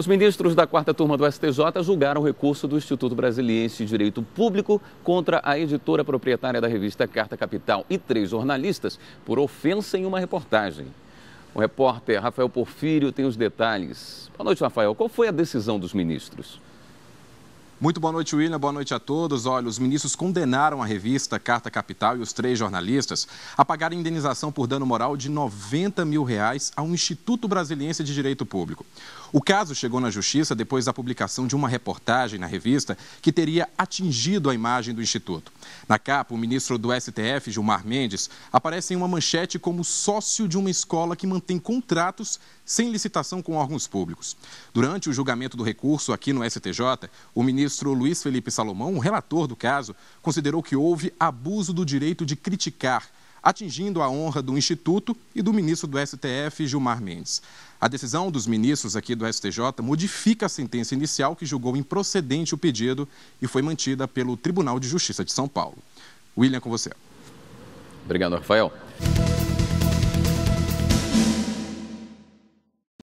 Os ministros da quarta turma do STJ julgaram o recurso do Instituto Brasiliense de Direito Público contra a editora proprietária da revista Carta Capital e três jornalistas por ofensa em uma reportagem. O repórter Rafael Porfírio tem os detalhes. Boa noite, Rafael. Qual foi a decisão dos ministros? Muito boa noite, William. Boa noite a todos. Olha, os ministros condenaram a revista Carta Capital e os três jornalistas a pagar indenização por dano moral de 90 mil reais ao Instituto Brasiliense de Direito Público. O caso chegou na justiça depois da publicação de uma reportagem na revista que teria atingido a imagem do Instituto. Na capa, o ministro do STF, Gilmar Mendes, aparece em uma manchete como sócio de uma escola que mantém contratos sem licitação com órgãos públicos. Durante o julgamento do recurso aqui no STJ, o ministro ministro Luiz Felipe Salomão, relator do caso, considerou que houve abuso do direito de criticar, atingindo a honra do Instituto e do ministro do STF, Gilmar Mendes. A decisão dos ministros aqui do STJ modifica a sentença inicial que julgou improcedente o pedido e foi mantida pelo Tribunal de Justiça de São Paulo. William, com você. Obrigado, Rafael.